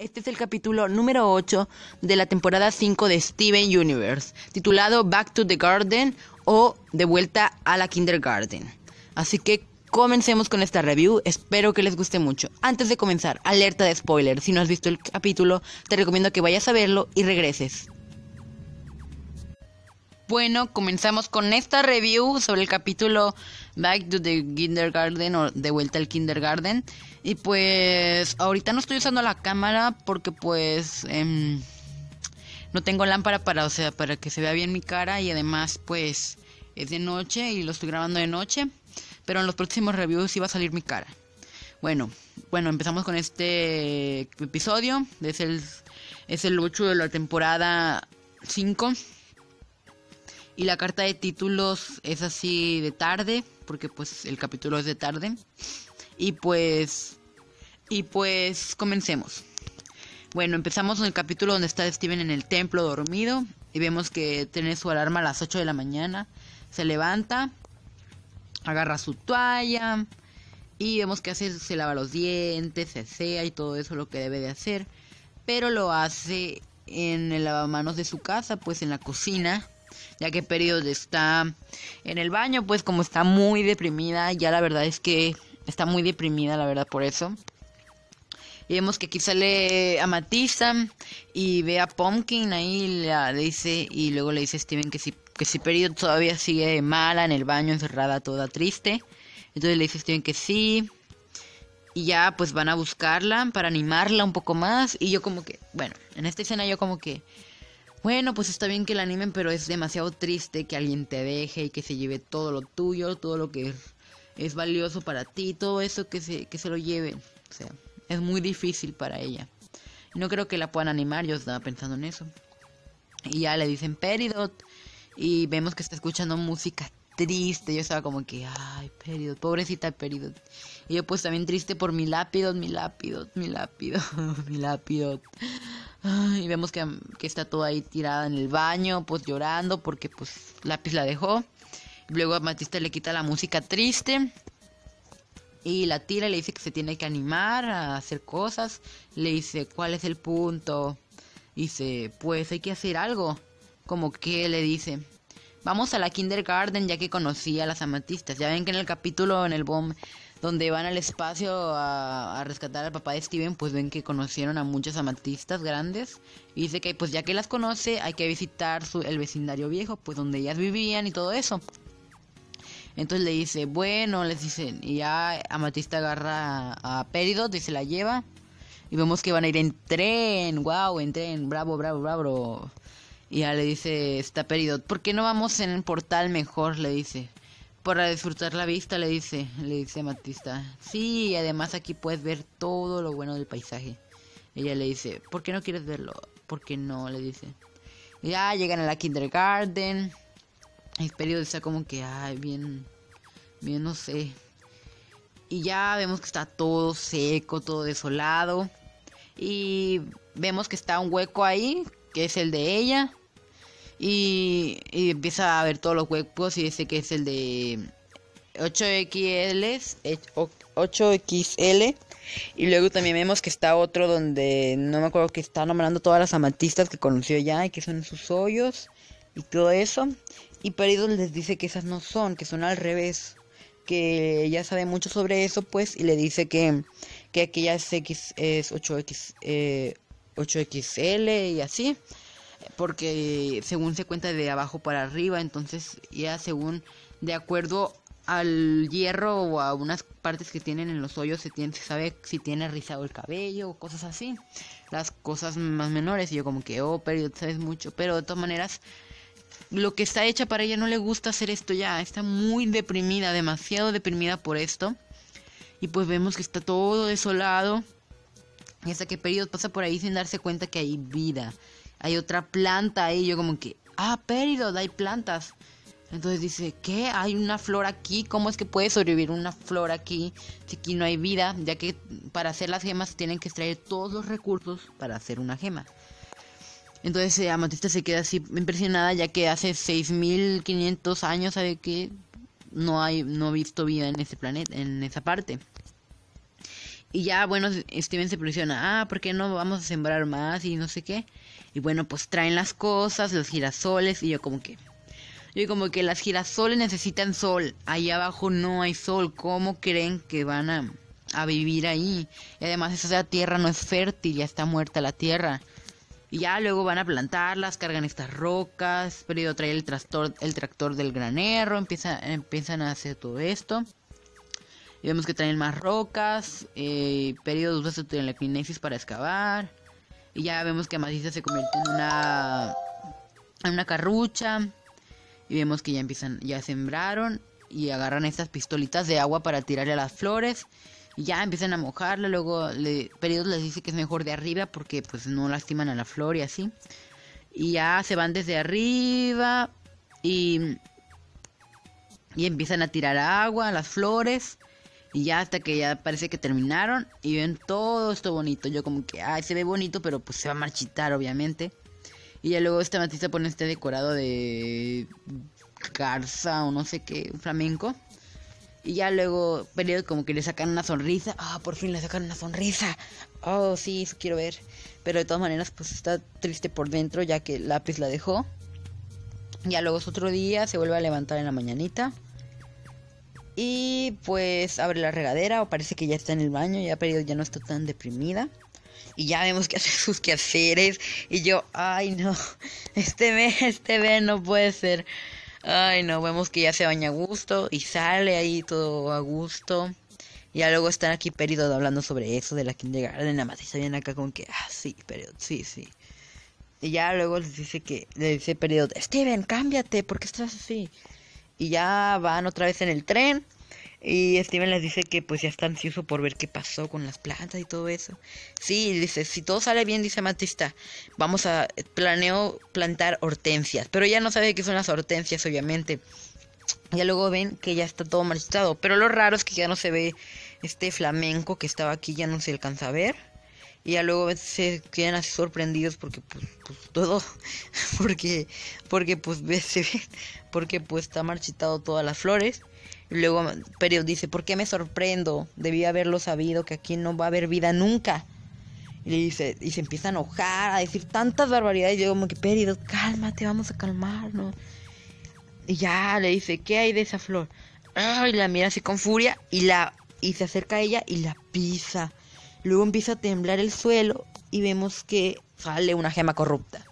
Este es el capítulo número 8 de la temporada 5 de Steven Universe, titulado Back to the Garden o De vuelta a la Kindergarten. Así que comencemos con esta review, espero que les guste mucho. Antes de comenzar, alerta de spoiler, si no has visto el capítulo, te recomiendo que vayas a verlo y regreses. Bueno, comenzamos con esta review sobre el capítulo Back to the Kindergarten o De vuelta al Kindergarten. Y pues ahorita no estoy usando la cámara porque pues em, no tengo lámpara para, o sea, para que se vea bien mi cara y además pues es de noche y lo estoy grabando de noche. Pero en los próximos reviews iba a salir mi cara. Bueno, bueno, empezamos con este episodio. Es el, es el 8 de la temporada 5. Y la carta de títulos es así de tarde, porque pues el capítulo es de tarde. Y pues... Y pues comencemos. Bueno, empezamos en el capítulo donde está Steven en el templo dormido y vemos que tiene su alarma a las 8 de la mañana. Se levanta, agarra su toalla y vemos que hace, se lava los dientes, se asea y todo eso lo que debe de hacer. Pero lo hace en el lavamanos de su casa, pues en la cocina ya que Period está en el baño, pues como está muy deprimida, ya la verdad es que está muy deprimida, la verdad, por eso. Y vemos que aquí sale a y ve a Pumpkin ahí, la, le dice, y luego le dice Steven que si, que si Period todavía sigue mala en el baño, encerrada, toda triste. Entonces le dice Steven que sí. Y ya pues van a buscarla para animarla un poco más. Y yo como que, bueno, en esta escena yo como que bueno, pues está bien que la animen, pero es demasiado triste que alguien te deje y que se lleve todo lo tuyo, todo lo que es, valioso para ti, todo eso que se, que se lo lleve. O sea, es muy difícil para ella. No creo que la puedan animar, yo estaba pensando en eso. Y ya le dicen Peridot. Y vemos que está escuchando música triste. Yo estaba como que, ay, Peridot, pobrecita Peridot. Y yo pues también triste por mi lápido, mi lápido, mi lápido, mi lápido. Ah, y vemos que, está toda ahí tirada en el baño, pues llorando porque pues Lápiz la dejó. Luego a le quita la música triste y la tira y le dice que se tiene que animar a hacer cosas. Le dice, ¿cuál es el punto? Dice, pues hay que hacer algo. Como que le dice, vamos a la kindergarten ya que conocí a las amatistas. Ya ven que en el capítulo, en el bomb, donde van al espacio a, rescatar al papá de Steven, pues ven que conocieron a muchas amatistas grandes. Y dice que pues ya que las conoce, hay que visitar su, el vecindario viejo, pues donde ellas vivían y todo eso. Entonces le dice, bueno, les dicen, y ya Amatista agarra a, Peridot y se la lleva. Y vemos que van a ir en tren, wow, en tren, bravo, bravo, bravo. Y ya le dice, está Peridot, ¿por qué no vamos en el portal mejor? Le dice. Para disfrutar la vista, le dice, le dice Matista. Sí, además aquí puedes ver todo lo bueno del paisaje. Ella le dice, ¿por qué no quieres verlo? ¿Por qué no? Le dice. ya llegan a la kindergarten. periodo está como que, ay, bien, bien, no sé. Y ya vemos que está todo seco, todo desolado. Y vemos que está un hueco ahí, que es el de ella. Y, empieza a ver todos los huecos y dice que es el de 8XL, 8XL. Y luego también vemos que está otro donde no me acuerdo que está nombrando todas las amatistas que conoció ya y que son sus hoyos y todo eso. Y Peridot les dice que esas no son, que son al revés. Que ya sabe mucho sobre eso, pues, y le dice que, que aquella es, X, es 8X, 8XL eh, y así porque según se cuenta de abajo para arriba, entonces ya según de acuerdo al hierro o a unas partes que tienen en los hoyos se, tiene, sabe si tiene rizado el cabello o cosas así. Las cosas más menores. Y yo como que, oh, pero sabes mucho. Pero de todas maneras, lo que está hecha para ella no le gusta hacer esto ya. Está muy deprimida, demasiado deprimida por esto. Y pues vemos que está todo desolado. Y hasta que Period pasa por ahí sin darse cuenta que hay vida hay otra planta ahí. Yo como que, ah, Peridot, hay plantas. Entonces dice, ¿qué? Hay una flor aquí. ¿Cómo es que puede sobrevivir una flor aquí si aquí no hay vida? Ya que para hacer las gemas tienen que extraer todos los recursos para hacer una gema. Entonces eh, Amatista se queda así impresionada ya que hace 6500 años sabe que no hay no ha visto vida en ese planeta, en esa parte. Y ya, bueno, Steven se presiona, ah, ¿por qué no vamos a sembrar más y no sé qué? Y bueno, pues traen las cosas, los girasoles, y yo como que... Yo como que las girasoles necesitan sol, ahí abajo no hay sol, ¿cómo creen que van a, vivir ahí? Y además esa tierra no es fértil, ya está muerta la tierra. Y ya luego van a plantarlas, cargan estas rocas, pero trae el, el tractor del granero, empiezan a hacer todo esto. Y vemos que traen más rocas, eh, periodos su la para excavar. Y ya vemos que Maciza se convierte en una, en una carrucha. Y vemos que ya empiezan, ya sembraron y agarran estas pistolitas de agua para tirarle a las flores. Y ya empiezan a mojarla. Luego le, les dice que es mejor de arriba porque pues no lastiman a la flor y así. Y ya se van desde arriba y, y empiezan a tirar agua a las flores. Y ya hasta que ya parece que terminaron y ven todo esto bonito. Yo como que, ay, se ve bonito, pero pues se va a marchitar, obviamente. Y ya luego este matista pone este decorado de garza o no sé qué, un flamenco. Y ya luego, periodo como que le sacan una sonrisa. Ah, por fin le sacan una sonrisa. Oh, sí, eso quiero ver. Pero de todas maneras, pues está triste por dentro ya que el lápiz la dejó. Ya luego es otro día, se vuelve a levantar en la mañanita. Y pues abre la regadera o parece que ya está en el baño, ya Peridot ya no está tan deprimida. Y ya vemos que hace sus quehaceres. Y yo, ay no, este ve, este no puede ser. Ay no, vemos que ya se baña a gusto y sale ahí todo a gusto. Y ya luego están aquí Peridot hablando sobre eso de la kindergarten. Nada más y se viene acá con que, ah, sí, Period, sí, sí. Y ya luego les dice que, le dice Peridot Steven, cámbiate, porque estás así? y ya van otra vez en el tren. Y Steven les dice que pues ya está ansioso por ver qué pasó con las plantas y todo eso. Sí, dice, si todo sale bien, dice Matista, vamos a, planeo plantar hortensias. Pero ya no sabe qué son las hortensias, obviamente. Ya luego ven que ya está todo marchitado. Pero lo raro es que ya no se ve este flamenco que estaba aquí, ya no se alcanza a ver y ya luego se quedan así sorprendidos porque pues, pues todo porque porque pues se ve porque pues está marchitado todas las flores y luego Peridot dice ¿por qué me sorprendo? debí haberlo sabido que aquí no va a haber vida nunca y, dice, y se empieza a enojar a decir tantas barbaridades y yo como que Peridot, cálmate vamos a calmarnos y ya le dice ¿qué hay de esa flor? y la mira así con furia y la y se acerca a ella y la pisa Luego empieza a temblar el suelo y vemos que sale una gema corrupta.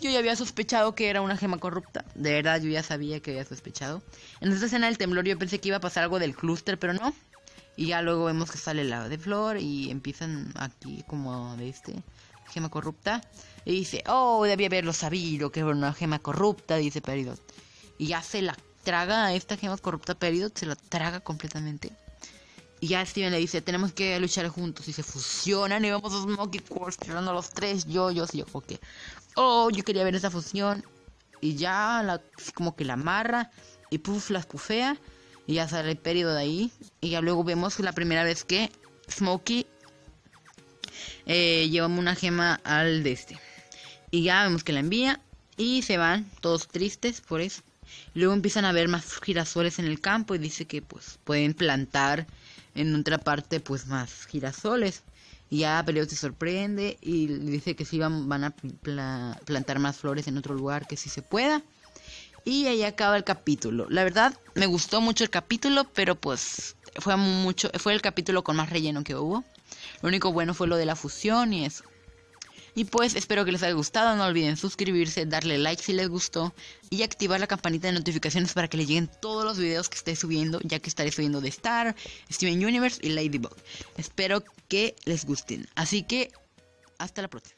Yo ya había sospechado que era una gema corrupta. De verdad, yo ya sabía que había sospechado. En esta escena del temblor yo pensé que iba a pasar algo del clúster, pero no. Y ya luego vemos que sale la de flor y empiezan aquí como de este gema corrupta. Y dice, oh, debía haberlo sabido que era una gema corrupta, dice Peridot. Y ya se la traga esta gema corrupta Peridot, se la traga completamente. Y ya Steven le dice, tenemos que luchar juntos. Y se fusionan y vamos a Smokey Quartz tirando los tres yo, Y yo, ok. Oh, yo quería ver esa fusión. Y ya como que la amarra y puff, la escufea. Y ya sale el periodo de ahí. Y ya luego vemos la primera vez que Smokey eh, llevamos una gema al de este. Y ya vemos que la envía. Y se van todos tristes por eso. Luego empiezan a ver más girasoles en el campo y dice que pues pueden plantar en otra parte pues más girasoles. Y ya Peleo se sorprende y dice que si van, a plantar más flores en otro lugar que si se pueda. Y ahí acaba el capítulo. La verdad, me gustó mucho el capítulo, pero pues fue mucho, fue el capítulo con más relleno que hubo. Lo único bueno fue lo de la fusión y es. Y pues espero que les haya gustado, no olviden suscribirse, darle like si les gustó y activar la campanita de notificaciones para que le lleguen todos los videos que esté subiendo, ya que estaré subiendo de Star, Steven Universe y Ladybug. Espero que les gusten. Así que hasta la próxima.